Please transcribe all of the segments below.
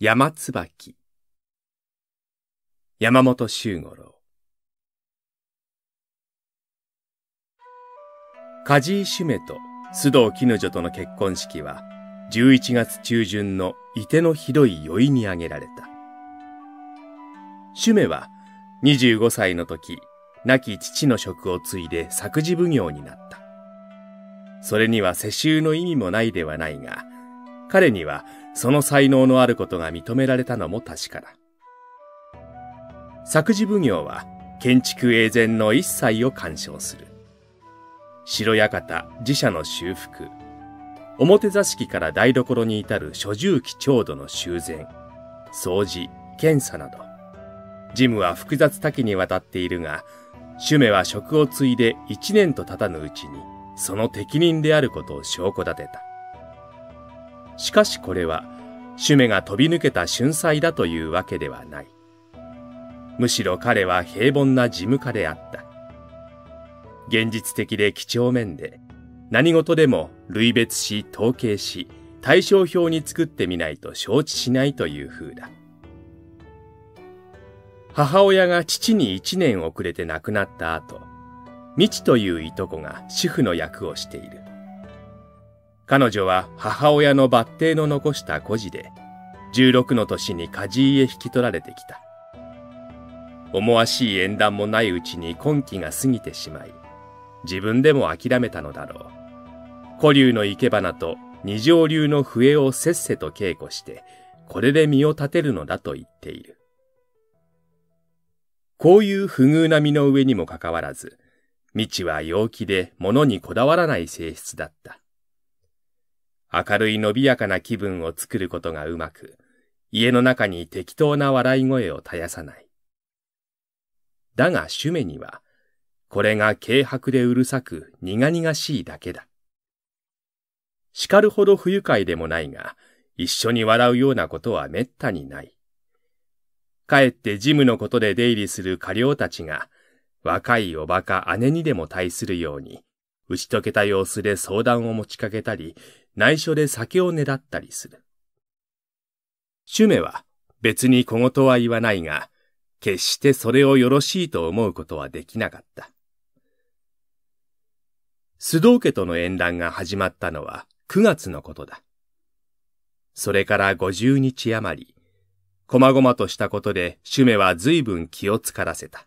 山椿山本周五郎梶井主馬と須藤絹女との結婚式は11月中旬の伊手のひどい酔いに挙げられた主馬は25歳の時亡き父の職を継いで作事奉行になったそれには世襲の意味もないではないが彼にはその才能のあることが認められたのも確かだ。作事奉行は建築永前の一切を鑑賞する。城館、寺社の修復、表座敷から台所に至る所住記調度の修繕、掃除、検査など、事務は複雑多岐にわたっているが、主名は職を継いで一年と経たぬうちに、その適任であることを証拠立てた。しかしこれは、主メが飛び抜けた春祭だというわけではない。むしろ彼は平凡な事務家であった。現実的で几帳面で、何事でも類別し、統計し、対象表に作ってみないと承知しないという風だ。母親が父に一年遅れて亡くなった後、未知といういとこが主婦の役をしている。彼女は母親の抜定の残した孤児で、16の年に梶事へ引き取られてきた。思わしい縁談もないうちに今期が過ぎてしまい、自分でも諦めたのだろう。古流の生け花と二条流の笛をせっせと稽古して、これで身を立てるのだと言っている。こういう不遇な身の上にもかかわらず、未知は陽気で物にこだわらない性質だった。明るい伸びやかな気分を作ることがうまく、家の中に適当な笑い声を絶やさない。だがシュには、これが軽薄でうるさく苦々しいだけだ。叱るほど不愉快でもないが、一緒に笑うようなことは滅多にない。かえってジムのことで出入りする家僚たちが、若いおバカ姉にでも対するように、打ち解けた様子で相談を持ちかけたり、内緒で酒をねだったりする。シュメは別に小言は言わないが、決してそれをよろしいと思うことはできなかった。須藤家との縁談が始まったのは9月のことだ。それから50日余り、細々としたことでシュメは随分気をつからせた。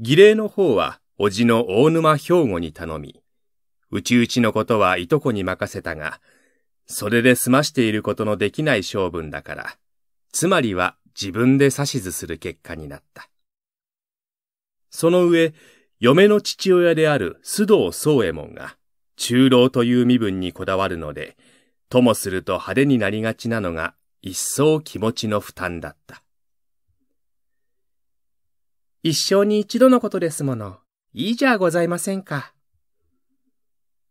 儀礼の方は、おじの大沼兵庫に頼み、うちうちのことはいとこに任せたが、それで済ましていることのできない性分だから、つまりは自分で指図する結果になった。その上、嫁の父親である須藤宗右衛門が、中老という身分にこだわるので、ともすると派手になりがちなのが一層気持ちの負担だった。一生に一度のことですもの。いいじゃございませんか。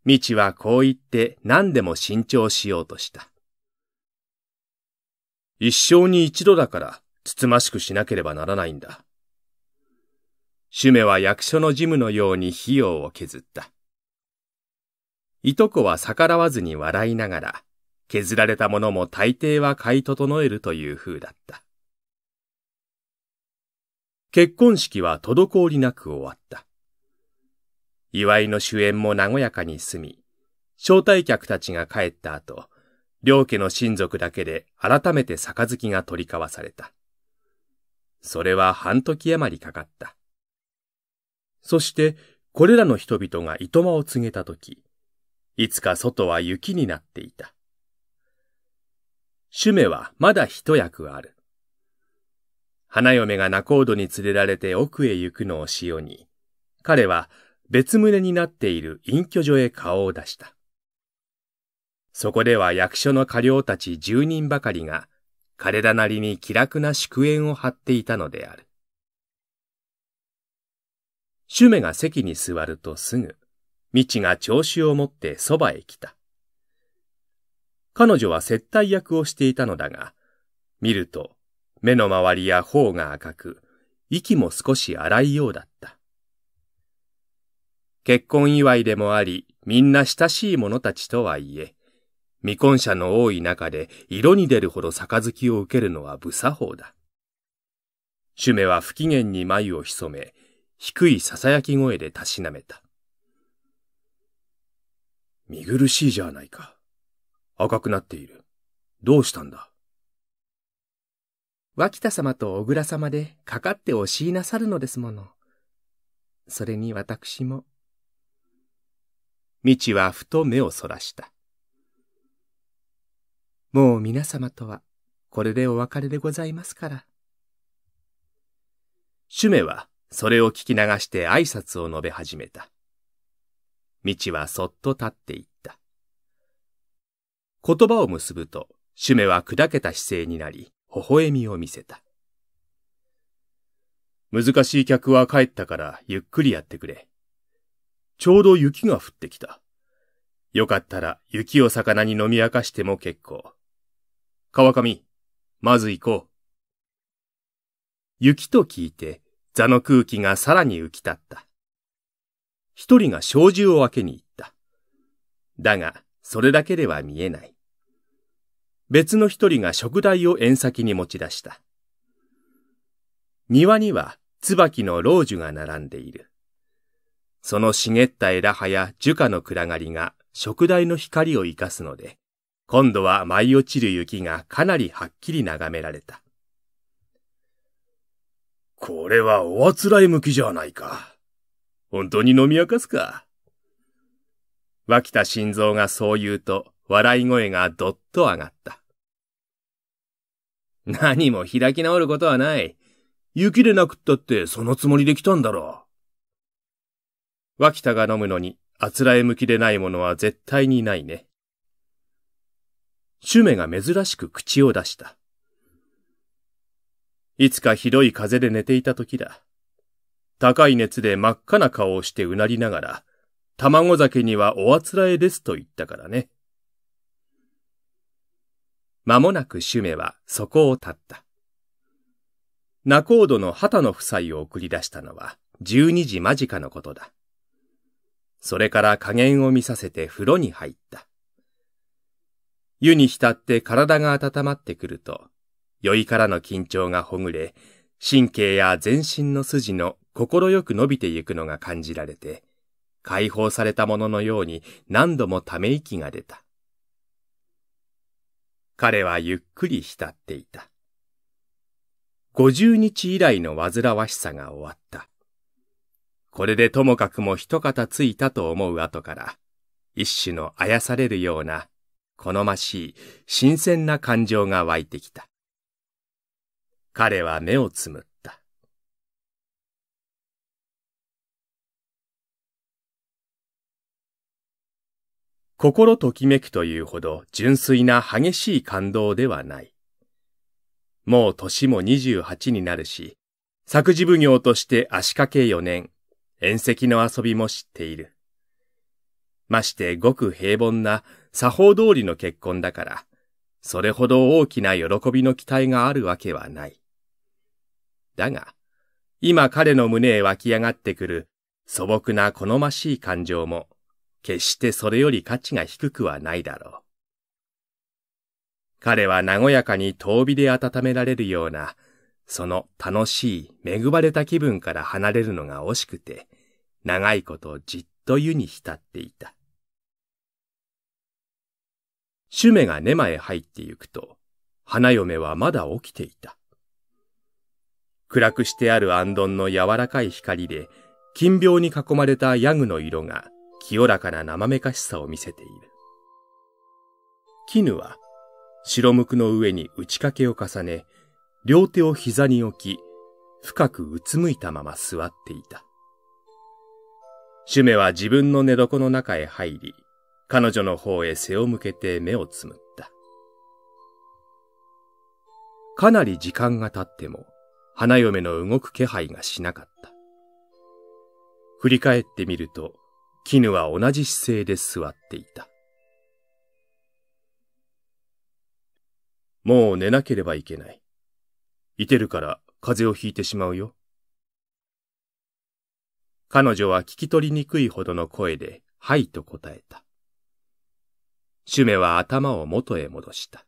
未知はこう言って何でも慎重しようとした。一生に一度だから、つつましくしなければならないんだ。シュメは役所の事務のように費用を削った。いとこは逆らわずに笑いながら、削られたものも大抵は買い整えるという風だった。結婚式は滞りなく終わった。祝いの主演も和やかに済み、招待客たちが帰った後、両家の親族だけで改めて杯が取り交わされた。それは半時余りかかった。そして、これらの人々がいとまを告げたとき、いつか外は雪になっていた。趣味はまだ一役ある。花嫁が仲人に連れられて奥へ行くのを潮に、彼は別棟になっている隠居所へ顔を出した。そこでは役所の家領たち十人ばかりが、彼らなりに気楽な祝宴を張っていたのである。シュメが席に座るとすぐ、未知が調子を持ってそばへ来た。彼女は接待役をしていたのだが、見ると、目の周りや頬が赤く、息も少し荒いようだった。結婚祝いでもあり、みんな親しい者たちとはいえ、未婚者の多い中で色に出るほどきを受けるのは無作法だ。シュメは不機嫌に眉を潜め、低い囁き声でたしなめた。見苦しいじゃないか。赤くなっている。どうしたんだ脇田様と小倉様でかかっておしいなさるのですもの。それに私も未知はふと目をそらした。もう皆様とは、これでお別れでございますから。シュメは、それを聞き流して挨拶を述べ始めた。道はそっと立っていった。言葉を結ぶと、シュメは砕けた姿勢になり、微笑みを見せた。難しい客は帰ったからゆっくりやってくれ。ちょうど雪が降ってきた。よかったら雪を魚に飲み明かしても結構。川上、まず行こう。雪と聞いて、座の空気がさらに浮き立った。一人が障子を開けに行った。だが、それだけでは見えない。別の一人が食台を縁先に持ち出した。庭には椿の老樹が並んでいる。その茂った枝葉や樹下の暗がりが食台の光を生かすので、今度は舞い落ちる雪がかなりはっきり眺められた。これはおあつらい向きじゃないか。本当に飲み明かすか。脇田心臓がそう言うと、笑い声がどっと上がった。何も開き直ることはない。雪でなくったってそのつもりで来たんだろう。脇田が飲むのに、あつらえ向きでないものは絶対にないね。シュメが珍しく口を出した。いつかひどい風で寝ていた時だ。高い熱で真っ赤な顔をしてうなりながら、卵酒にはおあつらえですと言ったからね。間もなくシュメはそこを立った。ナコードの畑の夫妻を送り出したのは12時間近のことだ。それから加減を見させて風呂に入った。湯に浸って体が温まってくると、酔いからの緊張がほぐれ、神経や全身の筋の心よく伸びてゆくのが感じられて、解放されたもののように何度もため息が出た。彼はゆっくり浸っていた。五十日以来の煩わしさが終わった。これでともかくも一肩ついたと思う後から、一種のあやされるような、好ましい、新鮮な感情が湧いてきた。彼は目をつむった。心ときめくというほど純粋な激しい感動ではない。もう年も二十八になるし、作事奉行として足掛け四年、縁石の遊びも知っている。ましてごく平凡な作法通りの結婚だから、それほど大きな喜びの期待があるわけはない。だが、今彼の胸へ湧き上がってくる素朴な好ましい感情も、決してそれより価値が低くはないだろう。彼は和やかに遠火で温められるような、その楽しい恵まれた気分から離れるのが惜しくて、長いことじっと湯に浸っていた。シュメがネ間へ入ってゆくと、花嫁はまだ起きていた。暗くしてある暗丼の柔らかい光で、金病に囲まれたヤグの色が清らかな生めかしさを見せている。絹は白むくの上に打ち掛けを重ね、両手を膝に置き、深くうつむいたまま座っていた。シュメは自分の寝床の中へ入り、彼女の方へ背を向けて目をつむった。かなり時間が経っても、花嫁の動く気配がしなかった。振り返ってみると、絹は同じ姿勢で座っていた。もう寝なければいけない。いてるから風邪をひいてしまうよ。彼女は聞き取りにくいほどの声で、はいと答えた。シュメは頭を元へ戻した。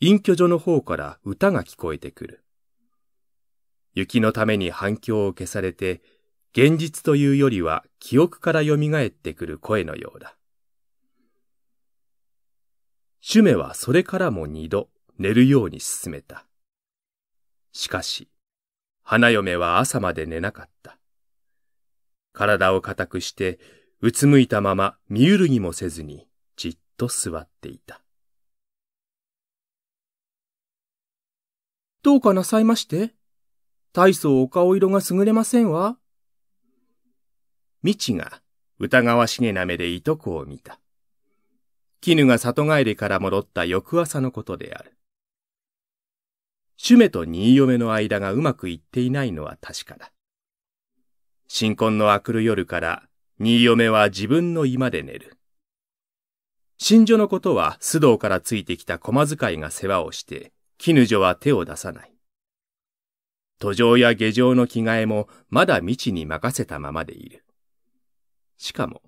隠居所の方から歌が聞こえてくる。雪のために反響を消されて、現実というよりは記憶から蘇ってくる声のようだ。シュメはそれからも二度寝るように進めた。しかし、花嫁は朝まで寝なかった。体を固くして、うつむいたまま見揺るぎもせずに、じっと座っていた。どうかなさいまして大層お顔色が優れませんわ。未知が疑わしげな目でいとこを見た。絹が里帰りから戻った翌朝のことである。主メと新嫁の間がうまくいっていないのは確かだ。新婚の明くる夜から新嫁は自分の居まで寝る。新女のことは須藤からついてきた駒遣いが世話をして、絹女は手を出さない。途上や下上の着替えもまだ未知に任せたままでいる。しかも、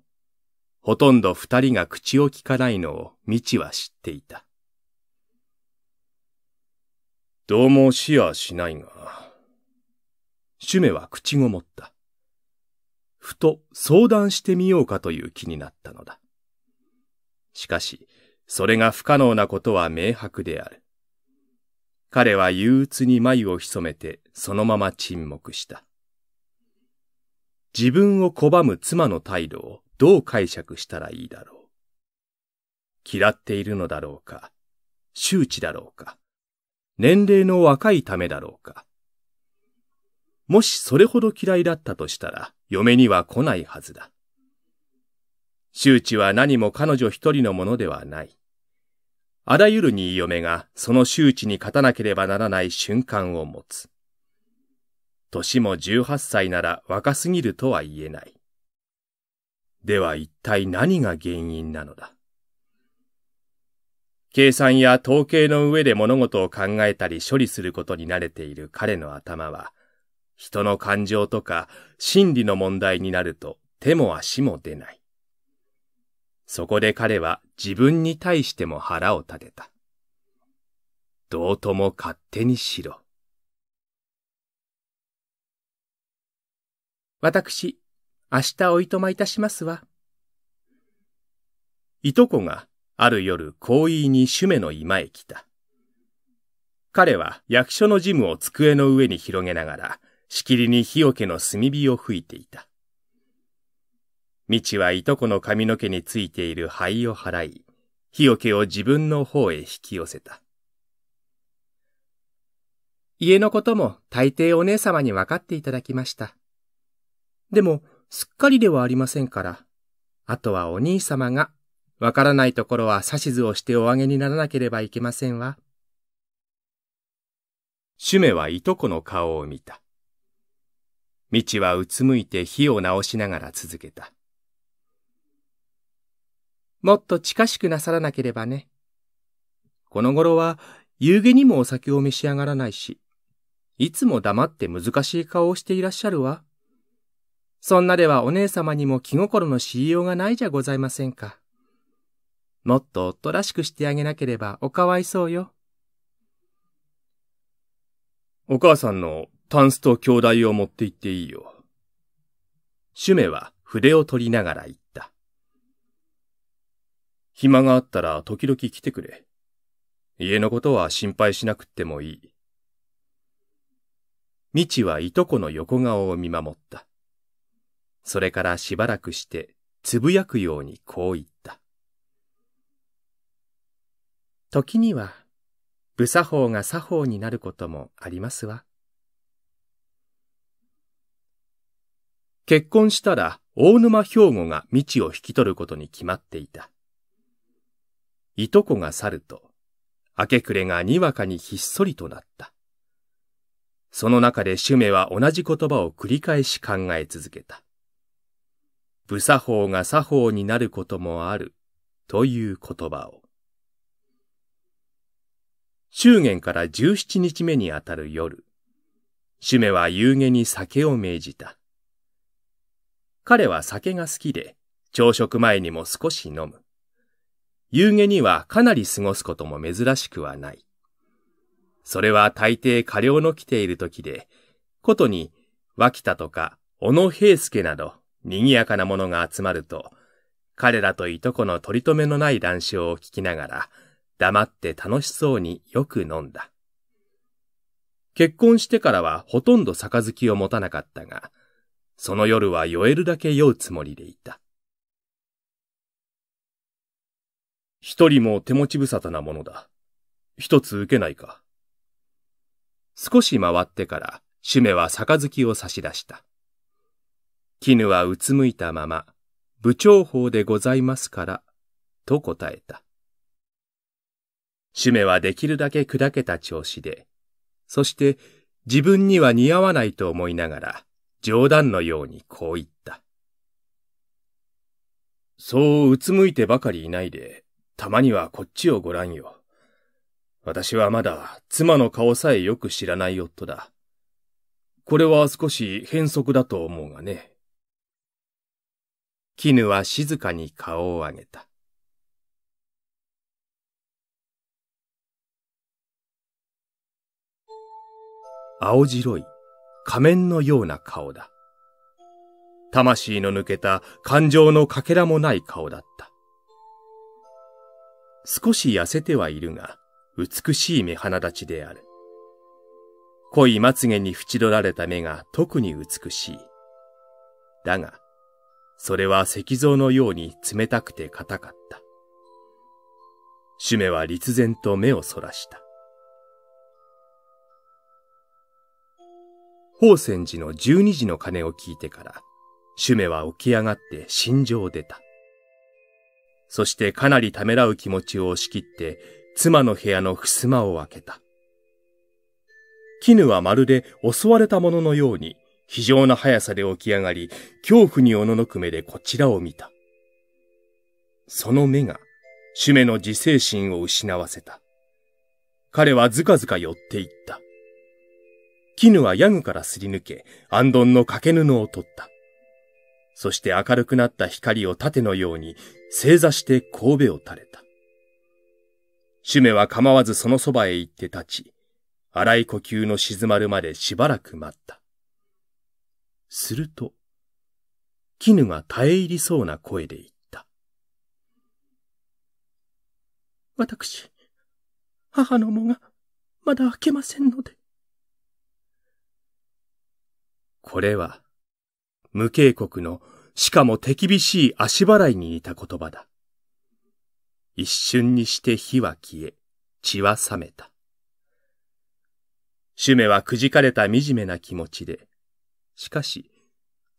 ほとんど二人が口を聞かないのを未知は知っていた。どうもしやしないが。シュメは口ごもった。ふと相談してみようかという気になったのだ。しかし、それが不可能なことは明白である。彼は憂鬱に眉を潜めてそのまま沈黙した。自分を拒む妻の態度をどう解釈したらいいだろう。嫌っているのだろうか、周知だろうか。年齢の若いためだろうか。もしそれほど嫌いだったとしたら、嫁には来ないはずだ。周知は何も彼女一人のものではない。あらゆるに嫁がその周知に勝たなければならない瞬間を持つ。年も十八歳なら若すぎるとは言えない。では一体何が原因なのだ計算や統計の上で物事を考えたり処理することに慣れている彼の頭は、人の感情とか心理の問題になると手も足も出ない。そこで彼は自分に対しても腹を立てた。どうとも勝手にしろ。私、明日おいとまいたしますわ。いとこがある夜、行為に主目の居間へ来た。彼は役所の事務を机の上に広げながら、しきりに日よけの炭火を吹いていた。道はいとこの髪の毛についている灰を払い、日よけを自分の方へ引き寄せた。家のことも大抵お姉様に分かっていただきました。でも、すっかりではありませんから、あとはお兄様がわからないところは指図をしてお上げにならなければいけませんわ。シュメはいとこの顔を見た。道はうつむいて火を直しながら続けた。もっと近しくなさらなければね。この頃は夕げにもお酒を召し上がらないし、いつも黙って難しい顔をしていらっしゃるわ。そんなではお姉様にも気心のしようがないじゃございませんか。もっと夫らしくしてあげなければおかわいそうよ。お母さんのタンスと兄弟を持って行っていいよ。シュメは筆を取りながら言った。暇があったら時々来てくれ。家のことは心配しなくってもいい。未知はいとこの横顔を見守った。それからしばらくして、つぶやくようにこう言った。時には、武作法が作法になることもありますわ。結婚したら大沼兵庫が道を引き取ることに決まっていた。いとこが去ると、明け暮れがにわかにひっそりとなった。その中で主名は同じ言葉を繰り返し考え続けた。武作法が作法になることもあるという言葉を。祝言から17日目にあたる夜、シめメは夕げに酒を命じた。彼は酒が好きで、朝食前にも少し飲む。夕げにはかなり過ごすことも珍しくはない。それは大抵過量の来ている時で、ことに、脇田とか、小野平介など、賑やかなものが集まると、彼らといとこの取り留めのない談笑を聞きながら、黙って楽しそうによく飲んだ。結婚してからはほとんどきを持たなかったが、その夜は酔えるだけ酔うつもりでいた。一人も手持ち無沙汰なものだ。一つ受けないか。少し回ってから、シュメはきを差し出した。絹はうつむいたまま、部長法でございますから、と答えた。主メはできるだけ砕けた調子で、そして自分には似合わないと思いながら、冗談のようにこう言った。そううつむいてばかりいないで、たまにはこっちをご覧よ。私はまだ妻の顔さえよく知らない夫だ。これは少し変則だと思うがね。絹は静かに顔を上げた。青白い仮面のような顔だ。魂の抜けた感情のかけらもない顔だった。少し痩せてはいるが、美しい目鼻立ちである。濃いまつげに縁取られた目が特に美しい。だが、それは石像のように冷たくて硬かった。シュメは立然と目をそらした。宝泉寺の十二時の鐘を聞いてから、シュメは起き上がって心情を出た。そしてかなりためらう気持ちを押し切って、妻の部屋の襖を開けた。絹はまるで襲われたもののように、非常な速さで起き上がり、恐怖におののく目でこちらを見た。その目が、シュメの自制心を失わせた。彼はずかずか寄っていった。絹はヤグからすり抜け、あんの掛け布を取った。そして明るくなった光を盾のように、正座して神戸を垂れた。シュメは構わずそのそばへ行って立ち、荒い呼吸の静まるまでしばらく待った。すると、絹が耐え入りそうな声で言った。私、母のもが、まだ開けませんので。これは、無警告のしかも手厳しい足払いに似た言葉だ。一瞬にして火は消え、血は冷めた。シュメはくじかれた惨めな気持ちで、しかし、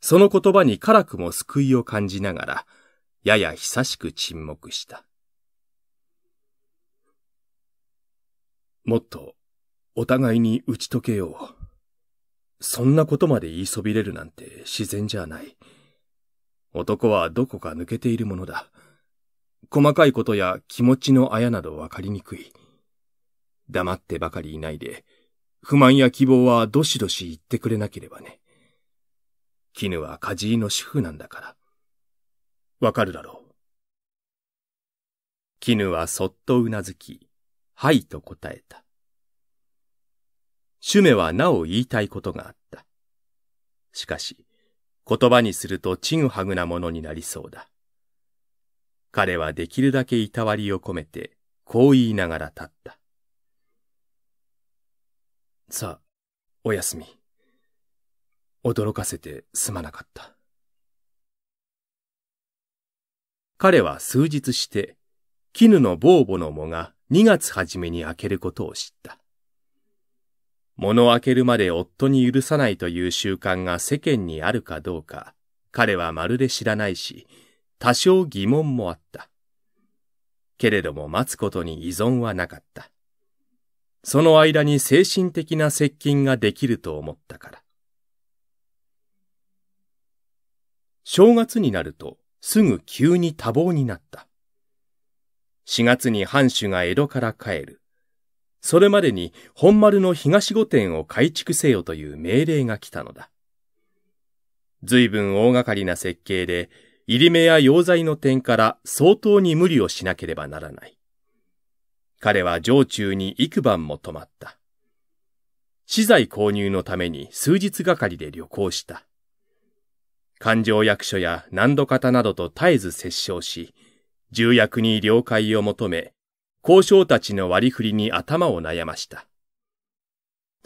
その言葉に辛くも救いを感じながら、やや久しく沈黙した。もっと、お互いに打ち解けよう。そんなことまで言いそびれるなんて自然じゃない。男はどこか抜けているものだ。細かいことや気持ちのあやなどわかりにくい。黙ってばかりいないで、不満や希望はどしどし言ってくれなければね。絹は梶井の主婦なんだから。わかるだろう。絹はそっとうなずき、はいと答えた。シュメはなお言いたいことがあった。しかし、言葉にするとちぐはぐなものになりそうだ。彼はできるだけいたわりを込めて、こう言いながら立った。さあ、おやすみ。驚かせてすまなかった。彼は数日して、絹のボーボの藻が2月初めに開けることを知った。物を開けるまで夫に許さないという習慣が世間にあるかどうか、彼はまるで知らないし、多少疑問もあった。けれども待つことに依存はなかった。その間に精神的な接近ができると思ったから。正月になると、すぐ急に多忙になった。4月に藩主が江戸から帰る。それまでに本丸の東御殿を改築せよという命令が来たのだ。随分大掛かりな設計で、入り目や溶剤の点から相当に無理をしなければならない。彼は城中に幾晩も泊まった。資材購入のために数日がかりで旅行した。環状役所や難度方などと絶えず折衝し、重役に了解を求め、交渉たちの割り振りに頭を悩ました。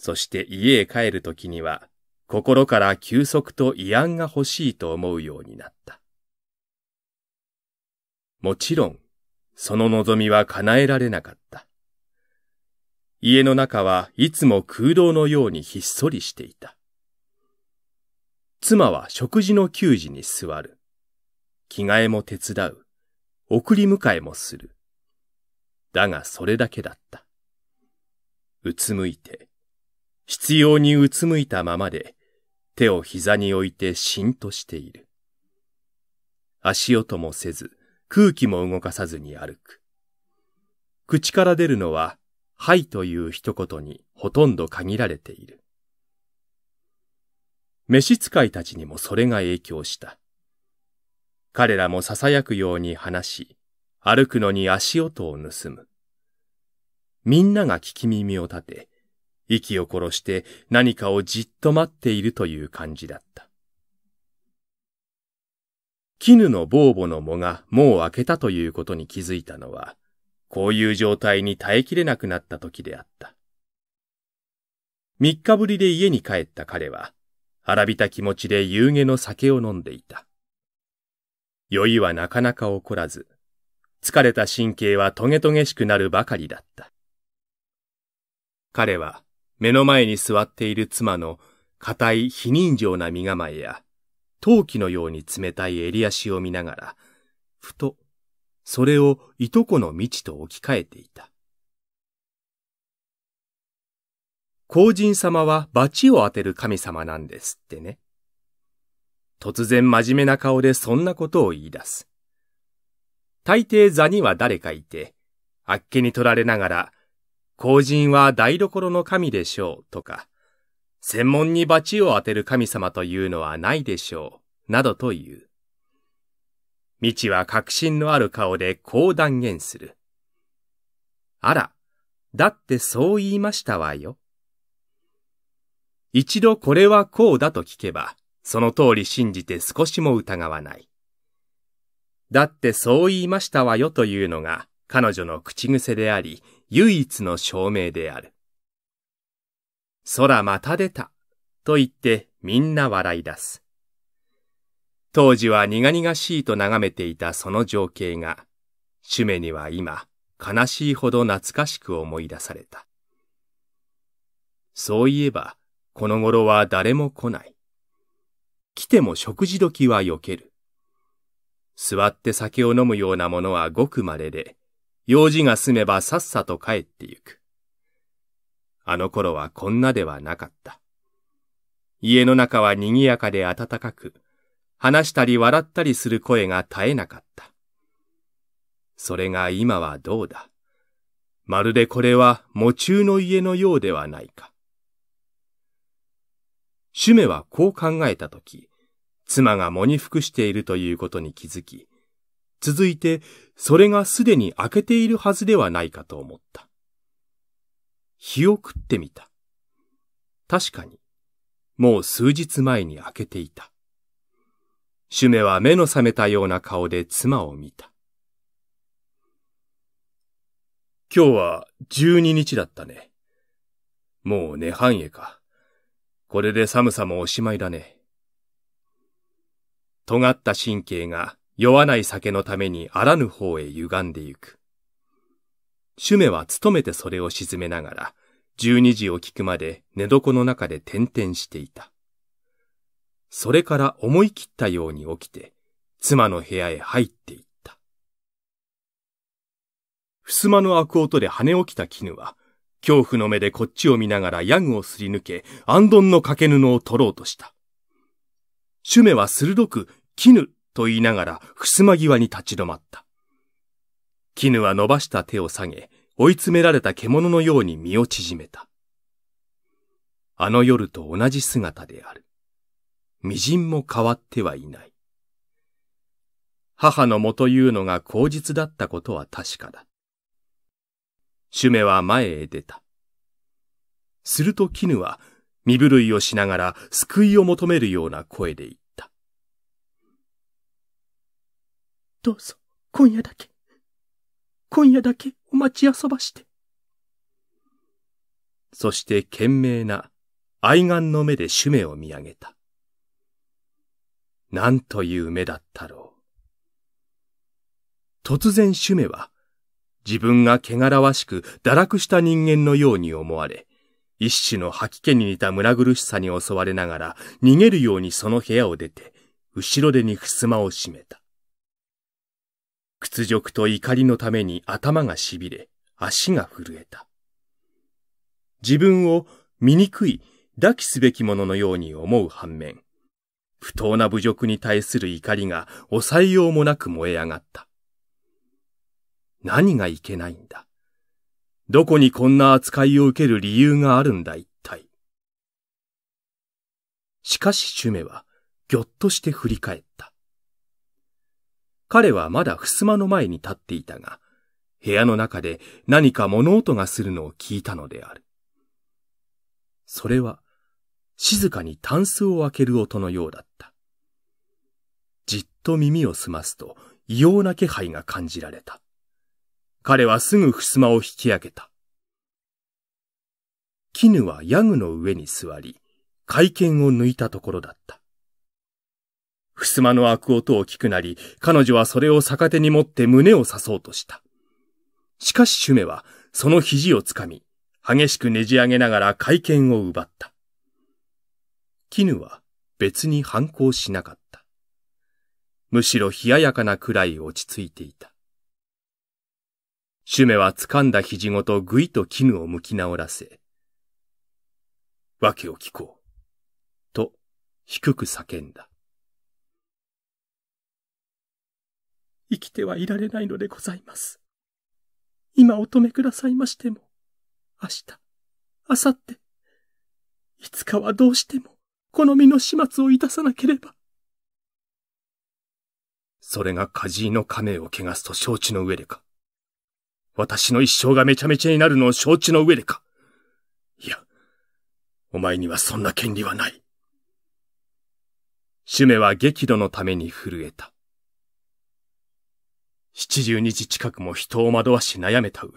そして家へ帰るときには、心から休息と慰安が欲しいと思うようになった。もちろん、その望みは叶えられなかった。家の中はいつも空洞のようにひっそりしていた。妻は食事の給仕に座る。着替えも手伝う。送り迎えもする。だがそれだけだった。うつむいて、必要にうつむいたままで、手を膝に置いてしんとしている。足音もせず、空気も動かさずに歩く。口から出るのは、はいという一言にほとんど限られている。召使いたちにもそれが影響した。彼らも囁くように話し、歩くのに足音を盗む。みんなが聞き耳を立て、息を殺して何かをじっと待っているという感じだった。絹のボーボの藻がもう開けたということに気づいたのは、こういう状態に耐えきれなくなった時であった。三日ぶりで家に帰った彼は、荒びた気持ちで夕げの酒を飲んでいた。酔いはなかなか起こらず、疲れた神経はトゲトゲしくなるばかりだった。彼は目の前に座っている妻の硬い非人情な身構えや、陶器のように冷たい襟足を見ながら、ふと、それをいとこの道と置き換えていた。皇人様は罰を当てる神様なんですってね。突然真面目な顔でそんなことを言い出す。大抵座には誰かいて、あっけに取られながら、後人は台所の神でしょうとか、専門に罰を当てる神様というのはないでしょう、などという。未知は確信のある顔でこう断言する。あら、だってそう言いましたわよ。一度これはこうだと聞けば、その通り信じて少しも疑わない。だってそう言いましたわよというのが彼女の口癖であり、唯一の証明である。空また出た、と言ってみんな笑い出す。当時は苦々しいと眺めていたその情景が、シュメには今、悲しいほど懐かしく思い出された。そういえば、この頃は誰も来ない。来ても食事時は避ける。座って酒を飲むようなものはごく稀で、用事が済めばさっさと帰ってゆく。あの頃はこんなではなかった。家の中は賑やかで暖かく、話したり笑ったりする声が絶えなかった。それが今はどうだ。まるでこれは喪中の家のようではないか。シュメはこう考えたとき、妻が喪に服しているということに気づき、続いて、それがすでに開けているはずではないかと思った。日を食ってみた。確かに、もう数日前に開けていた。シュメは目の覚めたような顔で妻を見た。今日は12日だったね。もう寝半へか。これで寒さもおしまいだね。尖った神経が酔わない酒のためにあらぬ方へ歪んでゆく。シュメは努めてそれを沈めながら、十二時を聞くまで寝床の中で転々していた。それから思い切ったように起きて、妻の部屋へ入っていった。襖の開く音で跳ね起きた絹は、恐怖の目でこっちを見ながらヤグをすり抜け、安頓の掛け布を取ろうとした。シュメは鋭く、絹と言いながら、襖際に立ち止まった。絹は伸ばした手を下げ、追い詰められた獣のように身を縮めた。あの夜と同じ姿である。微塵も変わってはいない。母の元言うのが口実だったことは確かだ。シュメは前へ出た。すると絹は身震いをしながら救いを求めるような声で言った。どうぞ、今夜だけ、今夜だけお待ち遊ばして。そして懸命な愛眼の目で主メを見上げた。なんという目だったろう。突然主メは、自分が汚らわしく堕落した人間のように思われ、一種の吐き気に似た胸苦しさに襲われながら逃げるようにその部屋を出て、後ろ手に襖を閉めた。屈辱と怒りのために頭が痺れ、足が震えた。自分を醜い、抱きすべきもののように思う反面、不当な侮辱に対する怒りが抑えようもなく燃え上がった。何がいけないんだ。どこにこんな扱いを受ける理由があるんだ一体。しかしシュメは、ぎょっとして振り返った。彼はまだ襖の前に立っていたが、部屋の中で何か物音がするのを聞いたのである。それは、静かにタンスを開ける音のようだった。じっと耳を澄ますと、異様な気配が感じられた。彼はすぐ襖を引き上げた。絹はヤグの上に座り、会見を抜いたところだった。襖の開く音を聞くなり、彼女はそれを逆手に持って胸を刺そうとした。しかしシュメは、その肘をつかみ、激しくねじ上げながら会見を奪った。絹は別に反抗しなかった。むしろ冷ややかなくらい落ち着いていた。シュメは掴んだ肘ごとぐいと絹を向き直らせ、訳を聞こう、と低く叫んだ。生きてはいられないのでございます。今お止めくださいましても、明日、明後日、いつかはどうしても、この身の始末をいたさなければ。それが火事の亀を汚すと承知の上でか。私の一生がめちゃめちゃになるのを承知の上でか。いや、お前にはそんな権利はない。シュメは激怒のために震えた。七十日近くも人を惑わし悩めた上、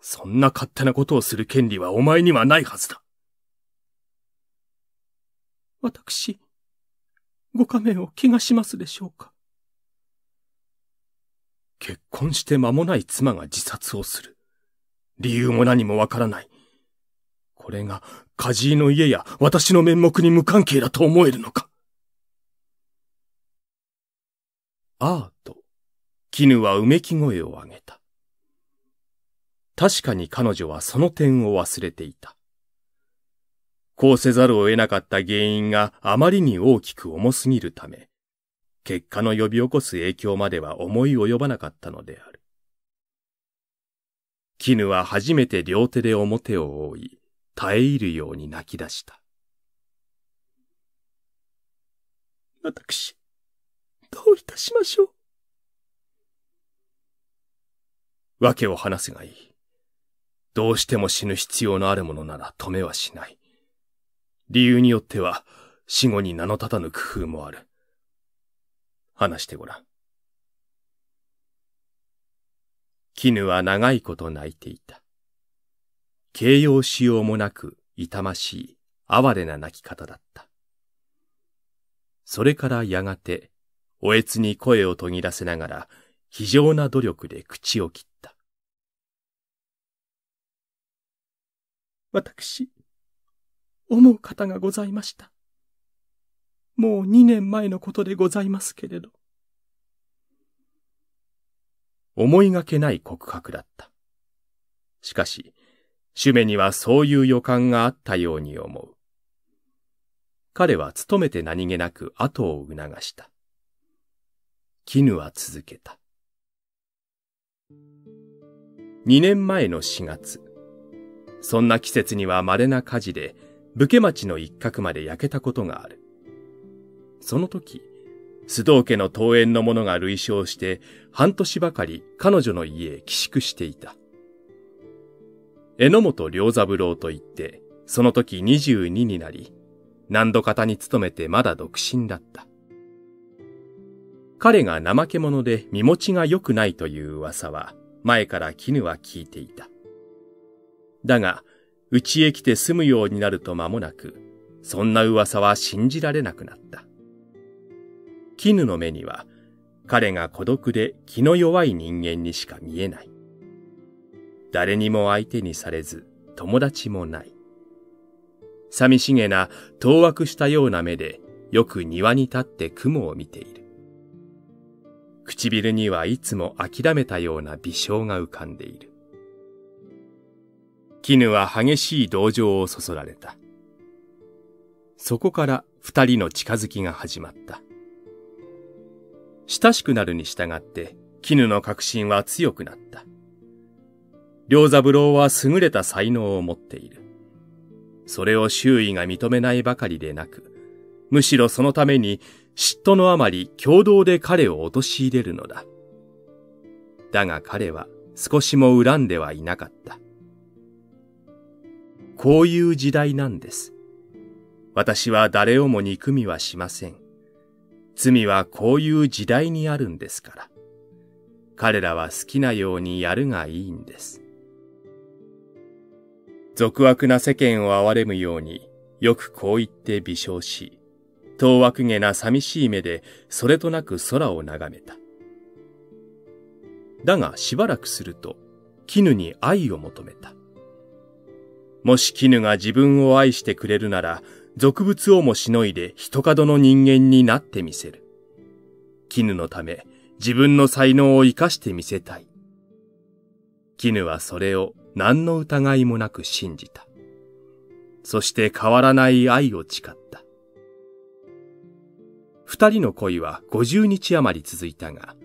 そんな勝手なことをする権利はお前にはないはずだ。私、ご仮面を気がしますでしょうか結婚して間もない妻が自殺をする。理由も何もわからない。これが、梶井の家や私の面目に無関係だと思えるのか。ああと、絹はうめき声を上げた。確かに彼女はその点を忘れていた。こうせざるを得なかった原因があまりに大きく重すぎるため、結果の呼び起こす影響までは思い及ばなかったのである。絹は初めて両手で表を覆い、耐え入るように泣き出した。私、どういたしましょう。訳を話せがいい。どうしても死ぬ必要のあるものなら止めはしない。理由によっては、死後に名の立たぬ工夫もある。話してごらん。絹は長いこと泣いていた。形容しようもなく痛ましい哀れな泣き方だった。それからやがて、おえつに声を途切らせながら、非常な努力で口を切った。私、思う方がございました。もう二年前のことでございますけれど。思いがけない告白だった。しかし、シュメにはそういう予感があったように思う。彼は努めて何気なく後を促した。絹は続けた。二年前の四月、そんな季節には稀な火事で、武家町の一角まで焼けたことがある。その時、須藤家の桃園の者が類称して、半年ばかり彼女の家へ寄宿していた。榎本良三郎といって、その時22になり、何度方に勤めてまだ独身だった。彼が怠け者で身持ちが良くないという噂は、前から絹は聞いていた。だが、うちへ来て住むようになると間もなく、そんな噂は信じられなくなった。絹の目には、彼が孤独で気の弱い人間にしか見えない。誰にも相手にされず、友達もない。寂しげな、当惑したような目で、よく庭に立って雲を見ている。唇にはいつも諦めたような微笑が浮かんでいる。絹は激しい同情をそそられた。そこから二人の近づきが始まった。親しくなるに従って、絹の確信は強くなった。良三郎は優れた才能を持っている。それを周囲が認めないばかりでなく、むしろそのために嫉妬のあまり共同で彼を陥れるのだ。だが彼は少しも恨んではいなかった。こういう時代なんです。私は誰をも憎みはしません。罪はこういう時代にあるんですから。彼らは好きなようにやるがいいんです。俗悪な世間を憐れむように、よくこう言って微笑し、当惑げな寂しい目で、それとなく空を眺めた。だがしばらくすると、絹に愛を求めた。もし絹が自分を愛してくれるなら、俗物をもしのいで人角の人間になってみせる。絹のため自分の才能を生かしてみせたい。絹はそれを何の疑いもなく信じた。そして変わらない愛を誓った。二人の恋は五十日余り続いたが、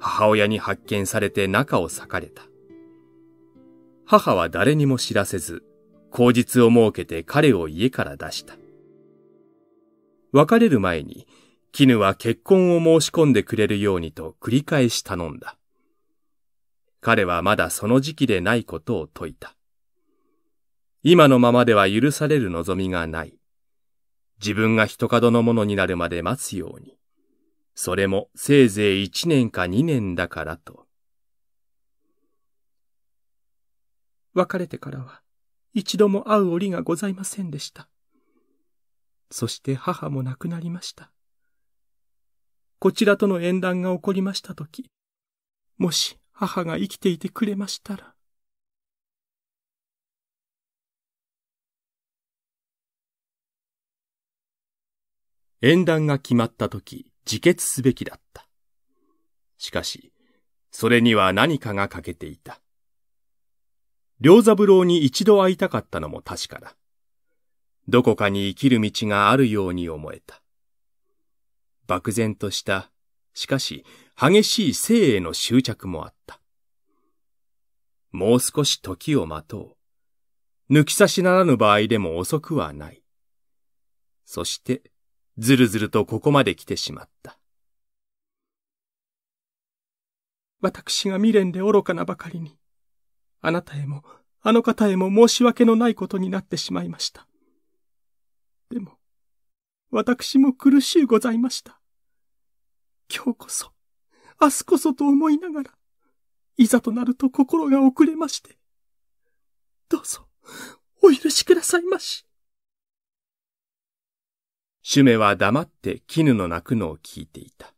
母親に発見されて中を裂かれた。母は誰にも知らせず、口実を設けて彼を家から出した。別れる前に、絹は結婚を申し込んでくれるようにと繰り返し頼んだ。彼はまだその時期でないことを説いた。今のままでは許される望みがない。自分が人角のものになるまで待つように。それもせいぜい一年か二年だからと。別れてからは一度も会う折がございませんでした。そして母も亡くなりました。こちらとの縁談が起こりましたとき、もし母が生きていてくれましたら。縁談が決まったとき、自決すべきだった。しかし、それには何かが欠けていた。良三郎に一度会いたかったのも確かだ。どこかに生きる道があるように思えた。漠然とした、しかし激しい生への執着もあった。もう少し時を待とう。抜き差しならぬ場合でも遅くはない。そして、ずるずるとここまで来てしまった。私が未練で愚かなばかりに、あなたへも、あの方へも申し訳のないことになってしまいました。でも、私も苦しゅうございました。今日こそ、明日こそと思いながら、いざとなると心が遅れまして。どうぞ、お許しくださいまし。シュメは黙って絹の泣くのを聞いていた。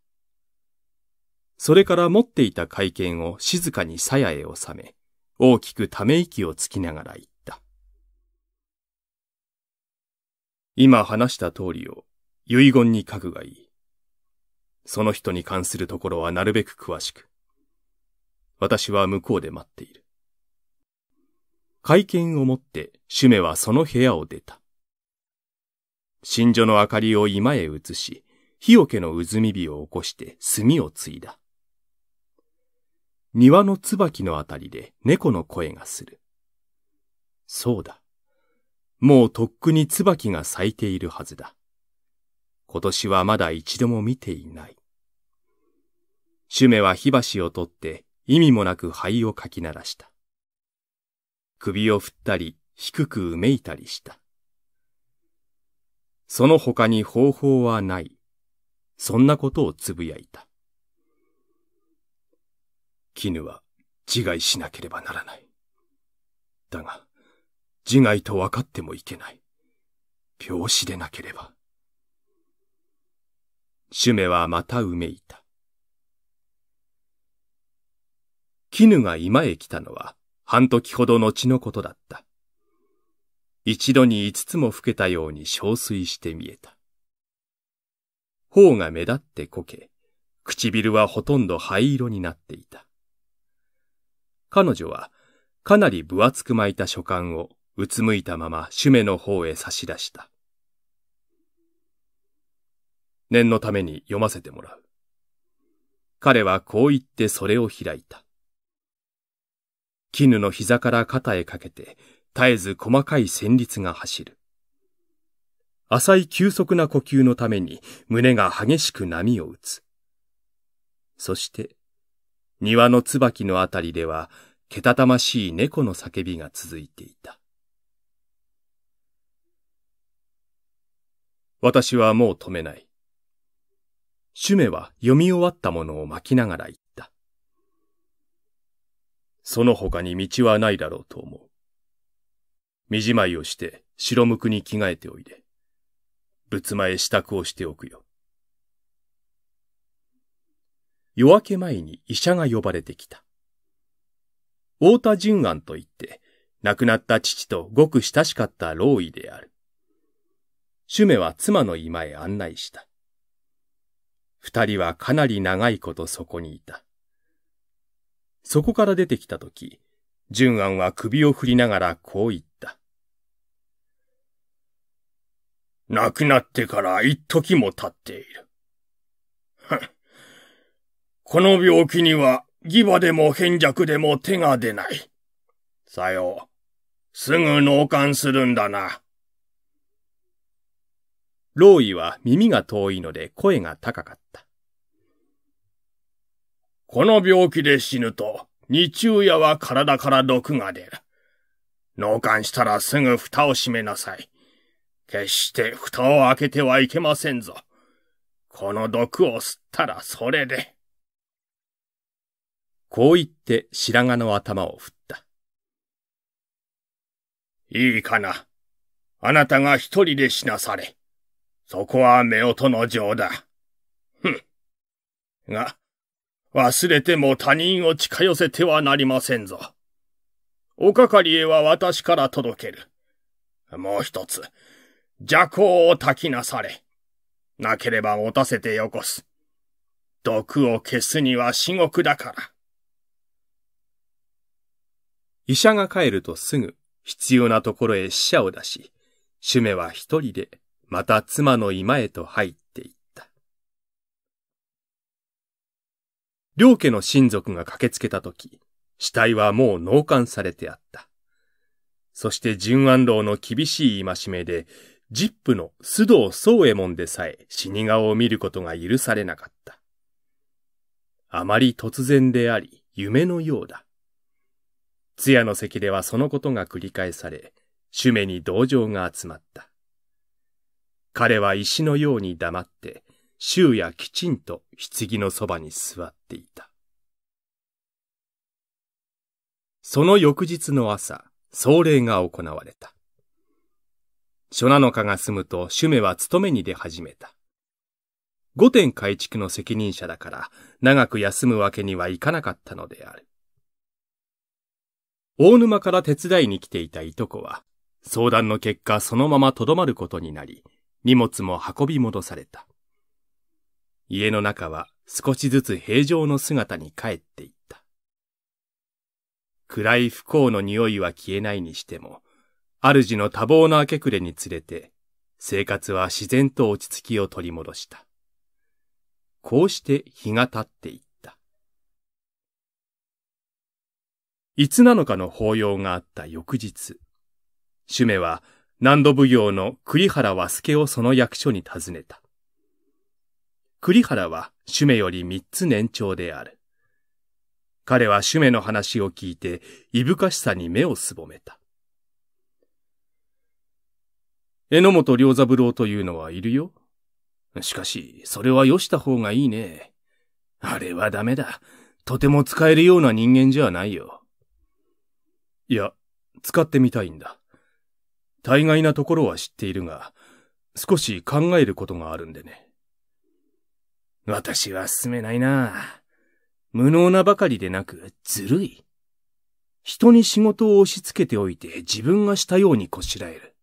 それから持っていた会見を静かに鞘へ収め、大きくため息をつきながら言った。今話した通りを遺言に書くがいい。その人に関するところはなるべく詳しく。私は向こうで待っている。会見をもってシュメはその部屋を出た。新女の明かりを今へ移し、火よけのうずみ火を起こして炭を継いだ。庭の椿のあたりで猫の声がする。そうだ。もうとっくに椿が咲いているはずだ。今年はまだ一度も見ていない。シュメは火箸を取って意味もなく灰をかき鳴らした。首を振ったり低くうめいたりした。その他に方法はない。そんなことをつぶやいた。絹は自害しなければならない。だが、自害と分かってもいけない。病死でなければ。シュメはまたうめいた。絹が今へ来たのは半時ほど後のことだった。一度に五つも老けたように憔悴して見えた。頬が目立ってこけ、唇はほとんど灰色になっていた。彼女はかなり分厚く巻いた書簡をうつむいたまま主目の方へ差し出した。念のために読ませてもらう。彼はこう言ってそれを開いた。絹の膝から肩へかけて、絶えず細かい旋律が走る。浅い急速な呼吸のために胸が激しく波を打つ。そして、庭の椿のあたりでは、けたたましい猫の叫びが続いていた。私はもう止めない。シュメは読み終わったものを巻きながら言った。その他に道はないだろうと思う。身じまいをして白むくに着替えておいで。仏前支度をしておくよ。夜明け前に医者が呼ばれてきた。太田淳安といって、亡くなった父とごく親しかった老医である。シュメは妻の居間へ案内した。二人はかなり長いことそこにいた。そこから出てきたとき、淳安は首を振りながらこう言った。亡くなってから一時も経っている。この病気にはギバでも変弱でも手が出ない。さよすぐ脳幹するんだな。老ーは耳が遠いので声が高かった。この病気で死ぬと、日中夜は体から毒が出る。脳幹したらすぐ蓋を閉めなさい。決して蓋を開けてはいけませんぞ。この毒を吸ったらそれで。こう言って白髪の頭を振った。いいかな。あなたが一人で死なされ。そこは目音の情だ。ふん。が、忘れても他人を近寄せてはなりませんぞ。おかかりへは私から届ける。もう一つ、邪行を焚きなされ。なければ持たせてよこす。毒を消すには至極だから。医者が帰るとすぐ必要なところへ死者を出し、シュメは一人でまた妻の居間へと入っていった。両家の親族が駆けつけたとき、死体はもう納棺されてあった。そして淳安楼の厳しい戒めで、ジップの須藤宗右衛門でさえ死に顔を見ることが許されなかった。あまり突然であり、夢のようだ。通夜の席ではそのことが繰り返され、主目に同情が集まった。彼は石のように黙って、昼夜きちんと棺のそばに座っていた。その翌日の朝、葬礼が行われた。初七日が済むと、主メは勤めに出始めた。御殿改築の責任者だから、長く休むわけにはいかなかったのである。大沼から手伝いに来ていたいとこは、相談の結果そのままとどまることになり、荷物も運び戻された。家の中は少しずつ平常の姿に帰っていった。暗い不幸の匂いは消えないにしても、主の多忙な明け暮れにつれて、生活は自然と落ち着きを取り戻した。こうして日が経っていった。いつなのかの法要があった翌日、シュメは南土奉行の栗原和助をその役所に尋ねた。栗原は主メより三つ年長である。彼は主メの話を聞いて、いぶかしさに目をすぼめた。榎本良三郎というのはいるよ。しかし、それはよした方がいいね。あれはダメだ。とても使えるような人間じゃないよ。いや、使ってみたいんだ。大概なところは知っているが、少し考えることがあるんでね。私は進めないな無能なばかりでなく、ずるい。人に仕事を押し付けておいて自分がしたようにこしらえる。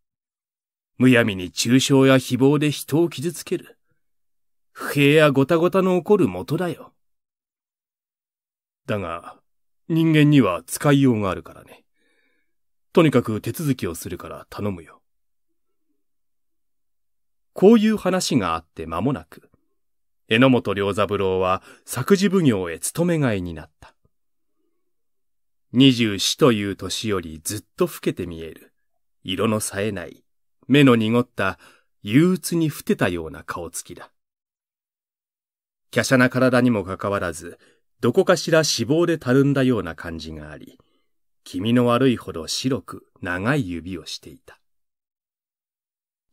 むやみに抽象や誹謗で人を傷つける。不平やごたごたの起こる元だよ。だが、人間には使いようがあるからね。とにかく手続きをするから頼むよ。こういう話があって間もなく、榎本良三郎は作事奉行へ勤めがいになった。二十四という年よりずっと老けて見える、色の冴えない、目の濁った憂鬱にふてたような顔つきだ。華奢な体にもかかわらず、どこかしら脂肪でたるんだような感じがあり、気味の悪いほど白く長い指をしていた。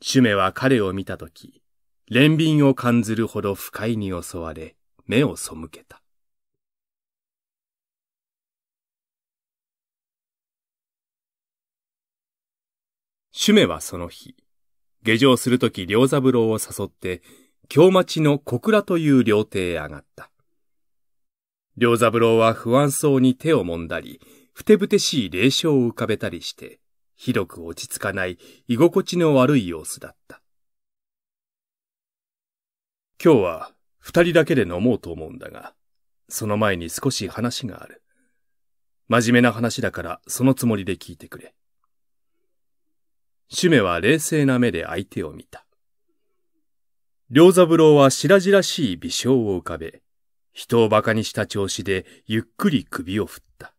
シュメは彼を見たとき、憐憫を感ずるほど不快に襲われ、目を背けた。シュメはその日、下城するとき良三郎を誘って、京町の小倉という料亭へ上がった。良三郎は不安そうに手を揉んだり、ふてぶてしい霊笑を浮かべたりして、ひどく落ち着かない居心地の悪い様子だった。今日は二人だけで飲もうと思うんだが、その前に少し話がある。真面目な話だからそのつもりで聞いてくれ。シュメは冷静な目で相手を見た。良三郎は白々しい微笑を浮かべ、人を馬鹿にした調子でゆっくり首を振った。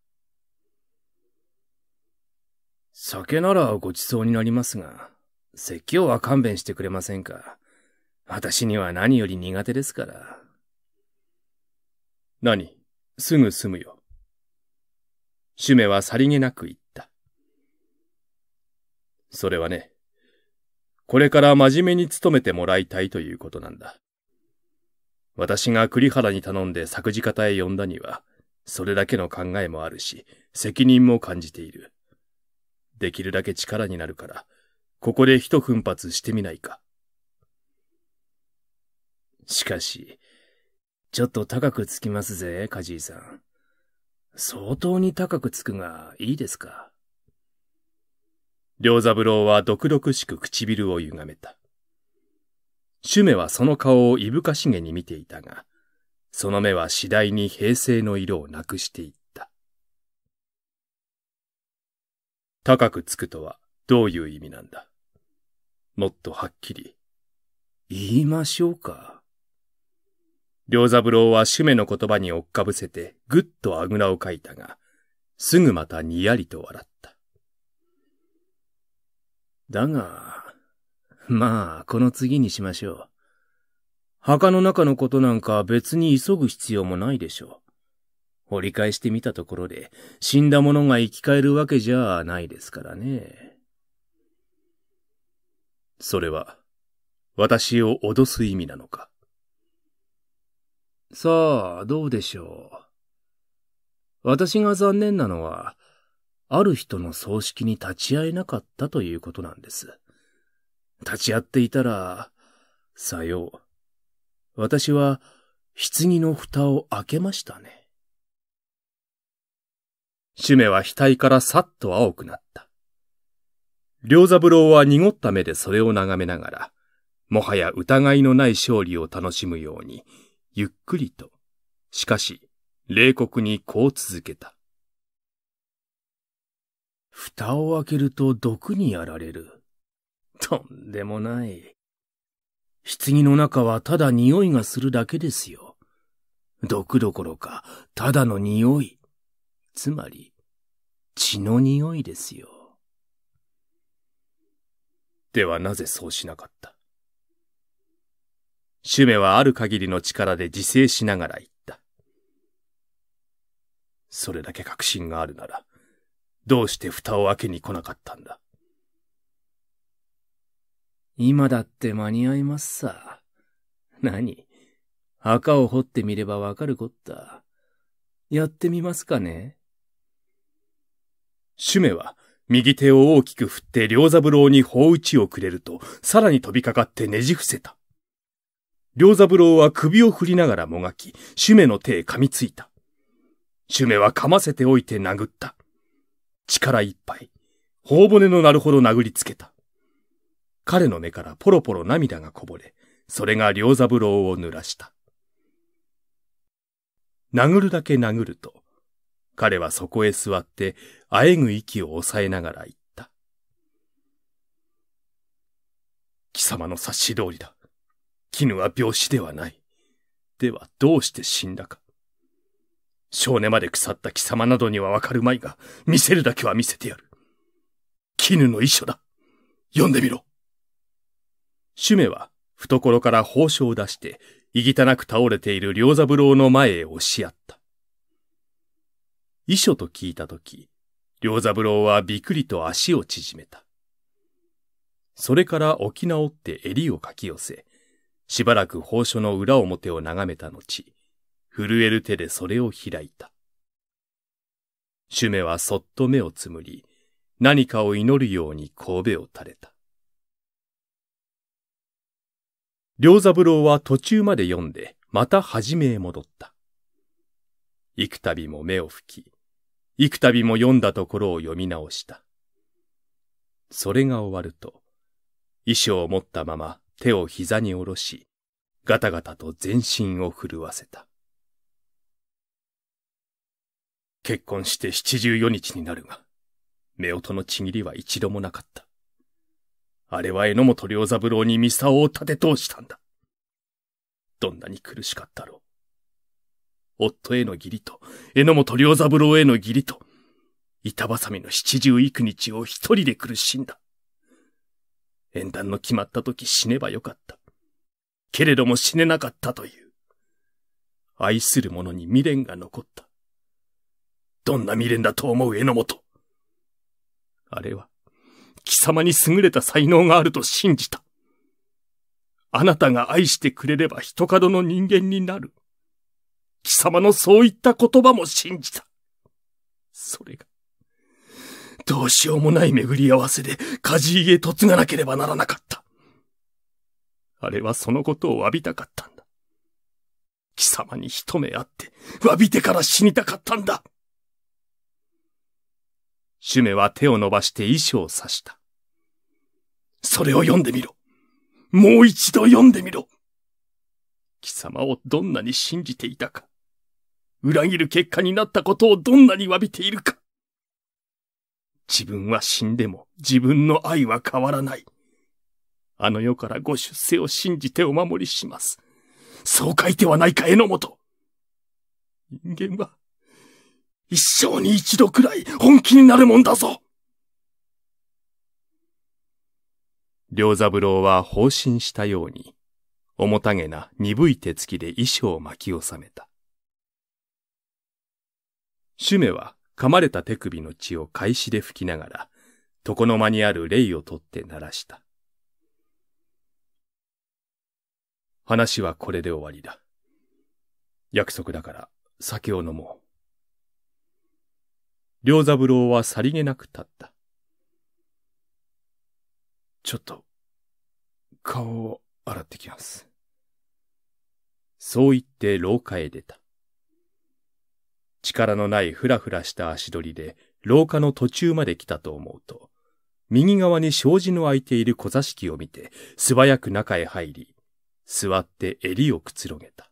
酒ならご馳走になりますが、説教は勘弁してくれませんか。私には何より苦手ですから。何すぐ済むよ。シュメはさりげなく言った。それはね、これから真面目に努めてもらいたいということなんだ。私が栗原に頼んで作事方へ呼んだには、それだけの考えもあるし、責任も感じている。できるだけ力になるから、ここで一奮発してみないか。しかし、ちょっと高くつきますぜ、カジーさん。相当に高くつくが、いいですか。良三郎は毒々しく唇を歪めた。シュメはその顔をいぶかしげに見ていたが、その目は次第に平静の色をなくしていった。高くつくとはどういう意味なんだもっとはっきり。言いましょうか。良三郎は主メの言葉に追っかぶせてぐっとあぐらをかいたが、すぐまたにやりと笑った。だが、まあ、この次にしましょう。墓の中のことなんか別に急ぐ必要もないでしょう。折り返してみたところで、死んだ者が生き返るわけじゃないですからね。それは、私を脅す意味なのか。さあ、どうでしょう。私が残念なのは、ある人の葬式に立ち会えなかったということなんです。立ち会っていたら、さよう。私は、棺の蓋を開けましたね。シュメは額からさっと青くなった。良三郎は濁った目でそれを眺めながら、もはや疑いのない勝利を楽しむように、ゆっくりと、しかし、冷酷にこう続けた。蓋を開けると毒にやられる。とんでもない。棺の中はただ匂いがするだけですよ。毒どころか、ただの匂い。つまり、血の匂いですよ。ではなぜそうしなかったシュメはある限りの力で自制しながら言った。それだけ確信があるなら、どうして蓋を開けに来なかったんだ今だって間に合いますさ。何墓を掘ってみればわかるこった。やってみますかねシュメは、右手を大きく振って両三郎に砲打ちをくれると、さらに飛びかかってねじ伏せた。両三郎は首を振りながらもがき、シュメの手へ噛みついた。シュメは噛ませておいて殴った。力いっぱい、頬骨のなるほど殴りつけた。彼の目からポロポロ涙がこぼれ、それが両三郎を濡らした。殴るだけ殴ると、彼はそこへ座ってあえぐ息を抑えながら言った。貴様の察し通りだ。絹は病死ではない。ではどうして死んだか。少年まで腐った貴様などにはわかるまいが、見せるだけは見せてやる。絹の遺書だ。読んでみろ。シュメは懐から包書を出して、いぎたなく倒れている良三郎の前へ押し合った。遺書と聞いたとき、良三郎はびくりと足を縮めた。それから沖直って襟をかき寄せ、しばらく宝書の裏表を眺めた後、震える手でそれを開いた。シュメはそっと目をつむり、何かを祈るように神戸を垂れた。良三郎は途中まで読んで、また初めへ戻った。幾度も目を拭き、幾度も読んだところを読み直した。それが終わると、衣装を持ったまま手を膝に下ろし、ガタガタと全身を震わせた。結婚して七十四日になるが、夫婦のちぎりは一度もなかった。あれは榎本良三郎にミサオを立て通したんだ。どんなに苦しかったろう。夫への義理と、榎本良三郎への義理と、板挟みの七十幾日を一人で苦しんだ。縁談の決まった時死ねばよかった。けれども死ねなかったという。愛する者に未練が残った。どんな未練だと思う榎本。あれは、貴様に優れた才能があると信じた。あなたが愛してくれれば人角の人間になる。貴様のそういった言葉も信じた。それが、どうしようもない巡り合わせで梶井へ嫁がなければならなかった。あれはそのことを詫びたかったんだ。貴様に一目会って、詫びてから死にたかったんだ。シュメは手を伸ばして衣装を刺した。それを読んでみろ。もう一度読んでみろ。貴様をどんなに信じていたか。裏切る結果になったことをどんなに詫びているか。自分は死んでも自分の愛は変わらない。あの世からご出世を信じてお守りします。そう書いてはないか、榎本。人間は、一生に一度くらい本気になるもんだぞ。良三郎は放心したように、重たげな鈍い手つきで衣装を巻き収めた。シュメは噛まれた手首の血を返しで拭きながら、床の間にある霊を取って鳴らした。話はこれで終わりだ。約束だから酒を飲もう。良三郎はさりげなく立った。ちょっと、顔を洗ってきます。そう言って廊下へ出た。力のないふらふらした足取りで廊下の途中まで来たと思うと、右側に障子の開いている小座敷を見て素早く中へ入り、座って襟をくつろげた。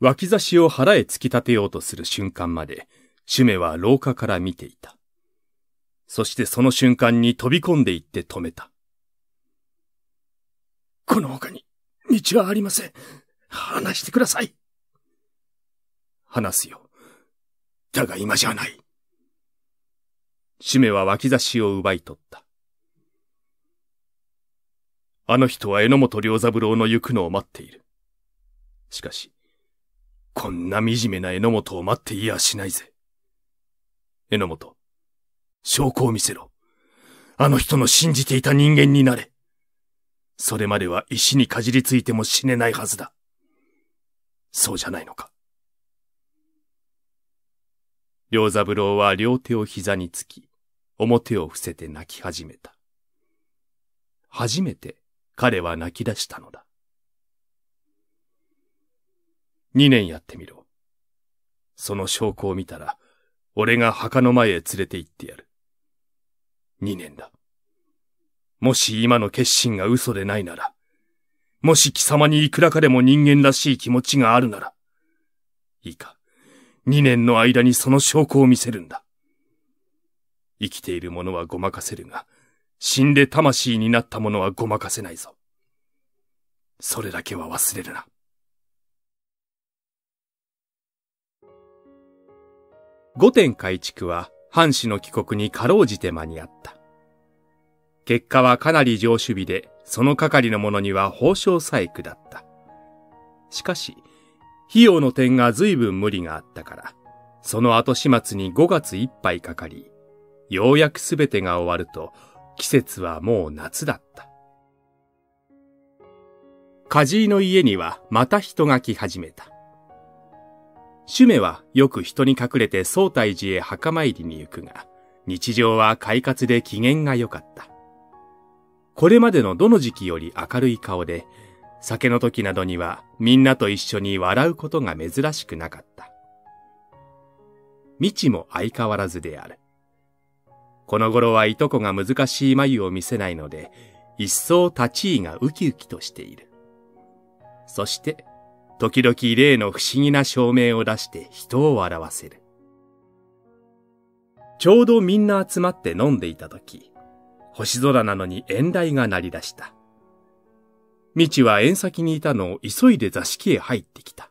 脇差しを腹へ突き立てようとする瞬間まで、シュメは廊下から見ていた。そしてその瞬間に飛び込んでいって止めた。この他に道はありません。話してください。話すよ。だが今じゃない。シメは脇差しを奪い取った。あの人は榎本良三郎の行くのを待っている。しかし、こんな惨めな榎本を待っていやしないぜ。榎本、証拠を見せろ。あの人の信じていた人間になれ。それまでは石にかじりついても死ねないはずだ。そうじゃないのか。良三郎は両手を膝につき、表を伏せて泣き始めた。初めて彼は泣き出したのだ。二年やってみろ。その証拠を見たら、俺が墓の前へ連れて行ってやる。二年だ。もし今の決心が嘘でないなら、もし貴様にいくらかでも人間らしい気持ちがあるなら、いいか、二年の間にその証拠を見せるんだ。生きている者はごまかせるが、死んで魂になった者はごまかせないぞ。それだけは忘れるな。御殿改築は、藩士の帰国にかろうじて間に合った。結果はかなり上守備で、その係の者には報奨細工だった。しかし、費用の点が随分無理があったから、その後始末に5月いっぱいかかり、ようやくすべてが終わると、季節はもう夏だった。梶井の家にはまた人が来始めた。ュメはよく人に隠れて総体寺へ墓参りに行くが、日常は快活で機嫌が良かった。これまでのどの時期より明るい顔で、酒の時などにはみんなと一緒に笑うことが珍しくなかった。未知も相変わらずである。この頃はいとこが難しい眉を見せないので、一層立ち位がウキウキとしている。そして、時々例の不思議な照明を出して人を笑わせる。ちょうどみんな集まって飲んでいた時、星空なのに縁雷が鳴り出した。未知は縁先にいたのを急いで座敷へ入ってきた。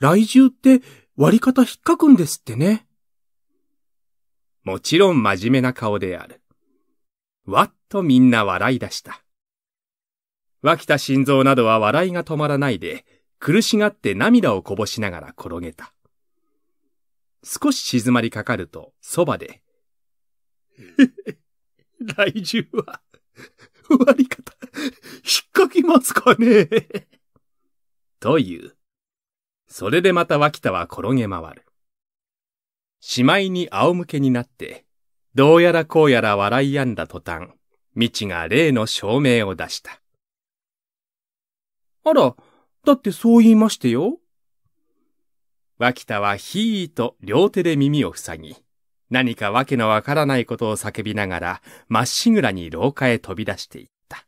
雷獣って割り方引っかくんですってね。もちろん真面目な顔である。わっとみんな笑い出した。脇田心臓などは笑いが止まらないで、苦しがって涙をこぼしながら転げた。少し静まりかかると、そばで、来週は、割り方、引っかきますかねという。それでまた脇田は転げ回る。しまいに仰向けになって、どうやらこうやら笑い止んだ途端、未知が例の証明を出した。あら、だってそう言いましてよ。脇田はひーと両手で耳を塞ぎ、何かわけのわからないことを叫びながら、まっしぐらに廊下へ飛び出していった。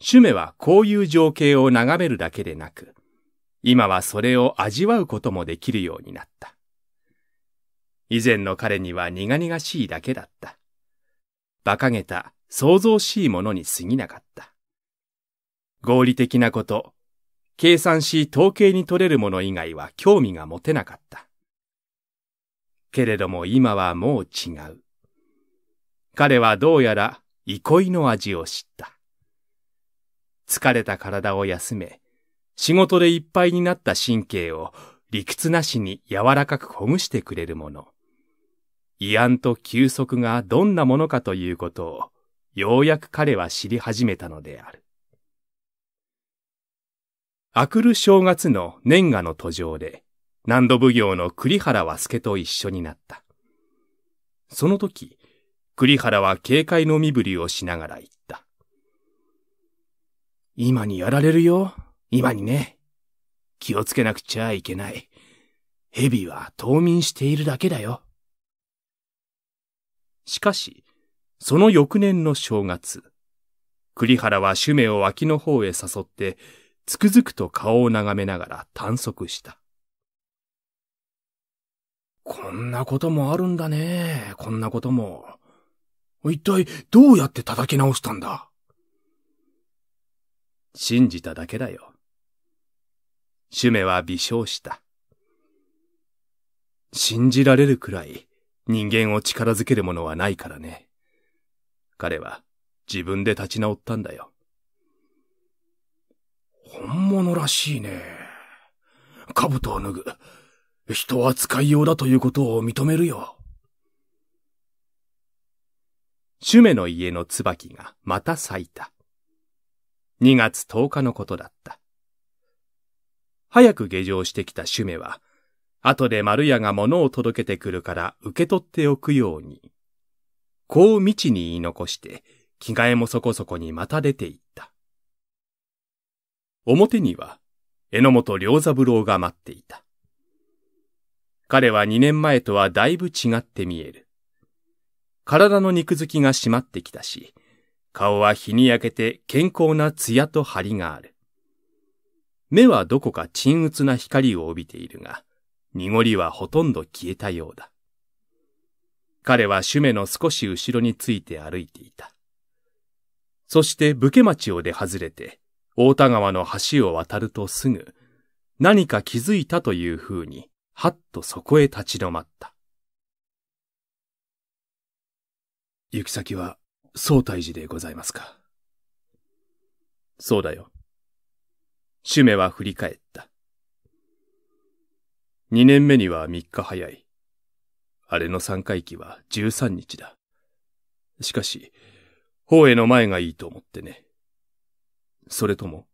シュメはこういう情景を眺めるだけでなく、今はそれを味わうこともできるようになった。以前の彼には苦々しいだけだった。馬鹿げた、想像しいものに過ぎなかった。合理的なこと、計算し統計に取れるもの以外は興味が持てなかった。けれども今はもう違う。彼はどうやら憩いの味を知った。疲れた体を休め、仕事でいっぱいになった神経を理屈なしに柔らかくほぐしてくれるもの。慰安と休息がどんなものかということを、ようやく彼は知り始めたのである。あくる正月の年賀の途上で、南土奉行の栗原和助と一緒になった。その時、栗原は警戒の身振りをしながら言った。今にやられるよ。今にね。気をつけなくちゃいけない。蛇は冬眠しているだけだよ。しかし、その翌年の正月、栗原は主命を脇の方へ誘って、つくづくと顔を眺めながら探索した。こんなこともあるんだね。こんなことも。一体どうやって叩き直したんだ信じただけだよ。シュメは微笑した。信じられるくらい人間を力づけるものはないからね。彼は自分で立ち直ったんだよ。本物らしいね。兜を脱ぐ。人扱い用だということを認めるよ。シュメの家の椿がまた咲いた。2月10日のことだった。早く下城してきたシュメは、後で丸屋が物を届けてくるから受け取っておくように、こう道に言い残して、着替えもそこそこにまた出て行った。表には、榎本良三郎が待っていた。彼は2年前とはだいぶ違って見える。体の肉付きが締まってきたし、顔は日に焼けて健康な艶と張りがある。目はどこか沈鬱な光を帯びているが、濁りはほとんど消えたようだ。彼は主目の少し後ろについて歩いていた。そして武家町を出外れて、大田川の橋を渡るとすぐ、何か気づいたという風に、はっとそこへ立ち止まった。行き先は、総大寺でございますか。そうだよ。シュメは振り返った。二年目には三日早い。あれの三回忌は十三日だ。しかし、法への前がいいと思ってね。それとも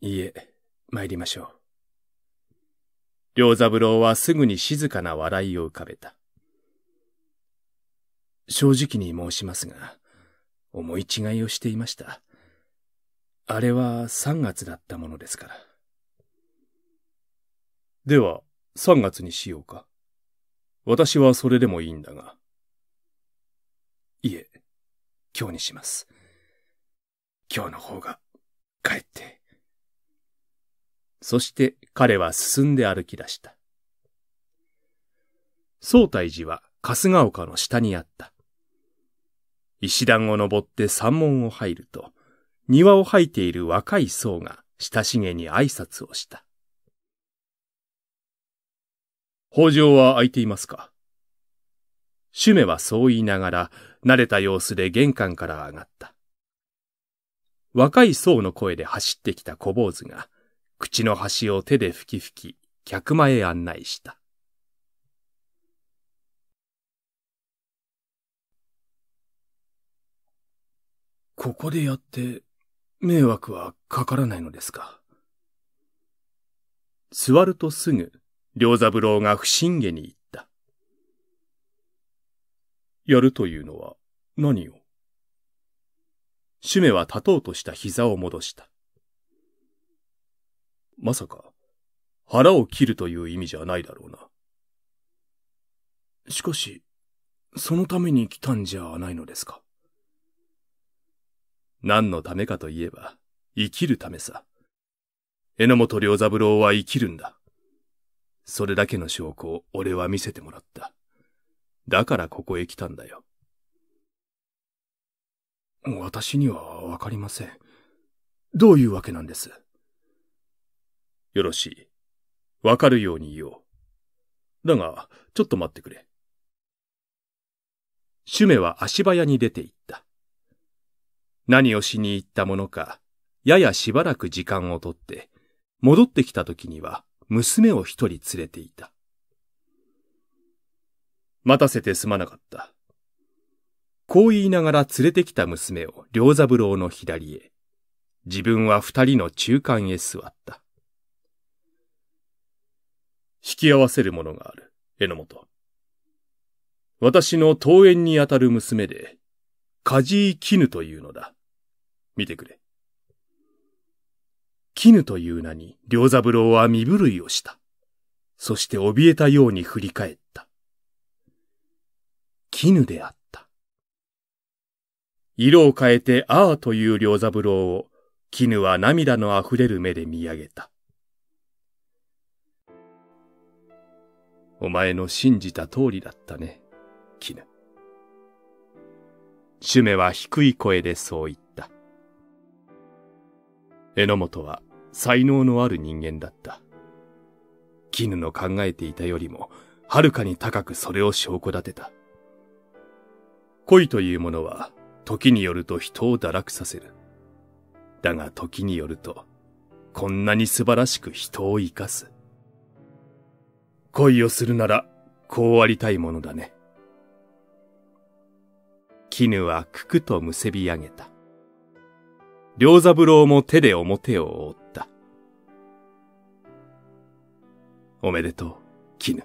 いいえ、参りましょう。良三郎はすぐに静かな笑いを浮かべた。正直に申しますが、思い違いをしていました。あれは3月だったものですから。では、3月にしようか。私はそれでもいいんだが。いえ、今日にします。今日の方が、帰って。そして、彼は進んで歩き出した。総対寺は春日丘の下にあった。石段を登って山門を入ると、庭を吐いている若い僧が親しげに挨拶をした。法上は空いていますかシュメはそう言いながら、慣れた様子で玄関から上がった。若い僧の声で走ってきた小坊主が、口の端を手で吹き吹き、客間へ案内した。ここでやって、迷惑はかからないのですか。座るとすぐ、良三郎が不審げに言った。やるというのは何を主メは立とうとした膝を戻した。まさか、腹を切るという意味じゃないだろうな。しかし、そのために来たんじゃないのですか。何のためかといえば、生きるためさ。榎本良三郎は生きるんだ。それだけの証拠を俺は見せてもらった。だからここへ来たんだよ。私にはわかりません。どういうわけなんですよろしい。わかるように言おう。だが、ちょっと待ってくれ。シュメは足早に出て行った。何をしに行ったものか、ややしばらく時間をとって、戻ってきた時には娘を一人連れていた。待たせてすまなかった。こう言いながら連れてきた娘を良三郎の左へ、自分は二人の中間へ座った。引き合わせるものがある、榎本。私の桃園にあたる娘で、梶井絹というのだ。見てくれ。絹という名に、良三郎は身震いをした。そして怯えたように振り返った。絹であった。色を変えて、ああという両三郎を、絹は涙の溢れる目で見上げた。お前の信じた通りだったね、絹。シュメは低い声でそう言った。榎本は才能のある人間だった。絹の考えていたよりも、はるかに高くそれを証拠立てた。恋というものは、時によると人を堕落させる。だが時によると、こんなに素晴らしく人を生かす。恋をするなら、こうありたいものだね。絹はくくと結び上げた。良三郎も手で表を覆った。おめでとう、絹。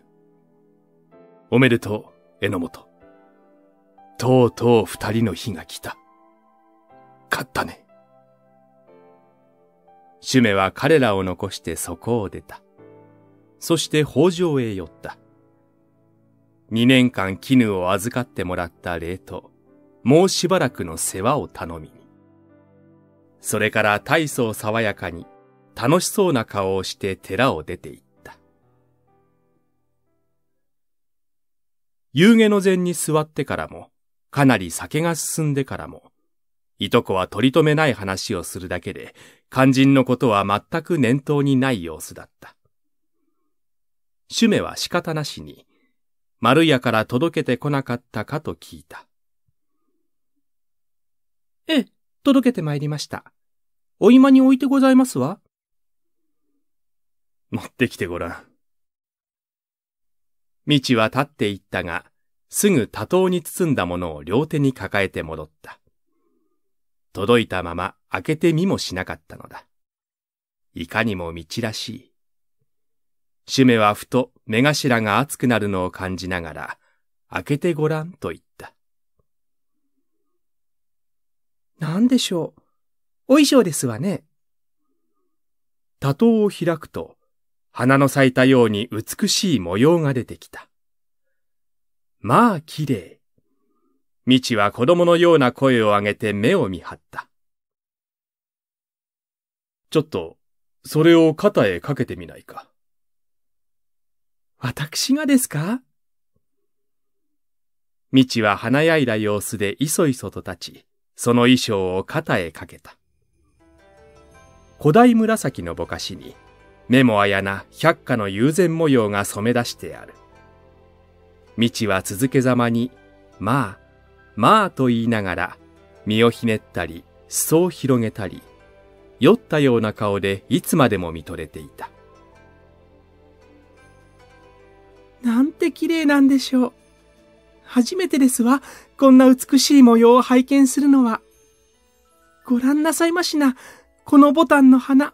おめでとう、榎本。とうとう二人の日が来た。勝ったね。シュメは彼らを残してそこを出た。そして北条へ寄った。二年間絹を預かってもらった霊と、もうしばらくの世話を頼みに。それから大層爽やかに、楽しそうな顔をして寺を出て行った。夕下の禅に座ってからも、かなり酒が進んでからも、いとこは取り留めない話をするだけで、肝心のことは全く念頭にない様子だった。主メは仕方なしに、丸屋から届けてこなかったかと聞いた。ええ、届けてまいりました。お居間に置いてございますわ。持ってきてごらん。道は立っていったが、すぐ多頭に包んだものを両手に抱えて戻った。届いたまま開けてみもしなかったのだ。いかにも道らしい。ュメはふと目頭が熱くなるのを感じながら、開けてごらんと言った。何でしょう。お衣装ですわね。多頭を開くと、花の咲いたように美しい模様が出てきた。まあ綺麗。未知は子供のような声を上げて目を見張った。ちょっと、それを肩へかけてみないか。私がですかみちは華やいだ様子でいそいそと立ち、その衣装を肩へかけた。古代紫のぼかしに、目もあやな百花の友禅模様が染め出してある。みちは続けざまに、まあ、まあと言いながら、身をひねったり、裾を広げたり、酔ったような顔でいつまでも見とれていた。なんて綺麗なんでしょう。初めてですわ、こんな美しい模様を拝見するのは。ご覧なさいましな、このボタンの花。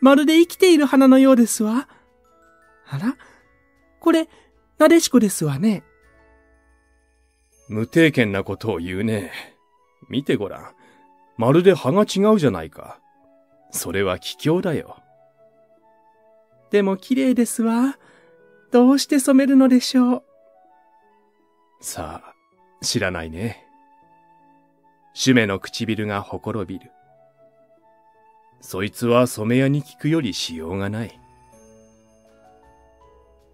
まるで生きている花のようですわ。あらこれ、なでしこですわね。無定見なことを言うね。見てごらん。まるで葉が違うじゃないか。それは奇境だよ。でも綺麗ですわ。どうして染めるのでしょう。さあ、知らないね。シュメの唇がほころびる。そいつは染め屋に聞くよりしようがない。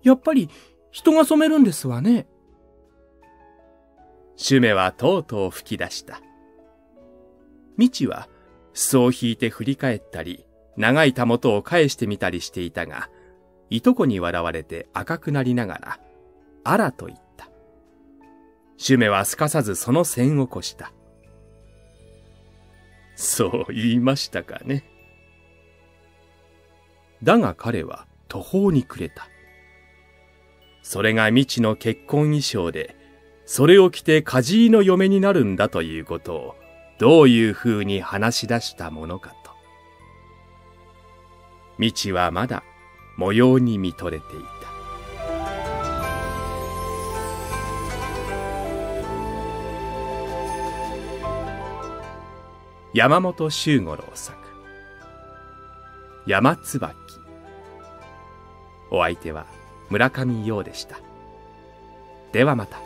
やっぱり人が染めるんですわね。シュメはとうとう吹き出した。未知は裾を引いて振り返ったり、長いたもとを返してみたりしていたが、いとこに笑われて赤くなりながら、あらと言った。シュメはすかさずその線を越した。そう言いましたかね。だが彼は途方に暮れた。それが未知の結婚衣装で、それを着て梶井の嫁になるんだということを、どういうふうに話し出したものかと。未知はまだ模様に見とれていた山本周五郎作「山椿」お相手は村上陽でしたではまた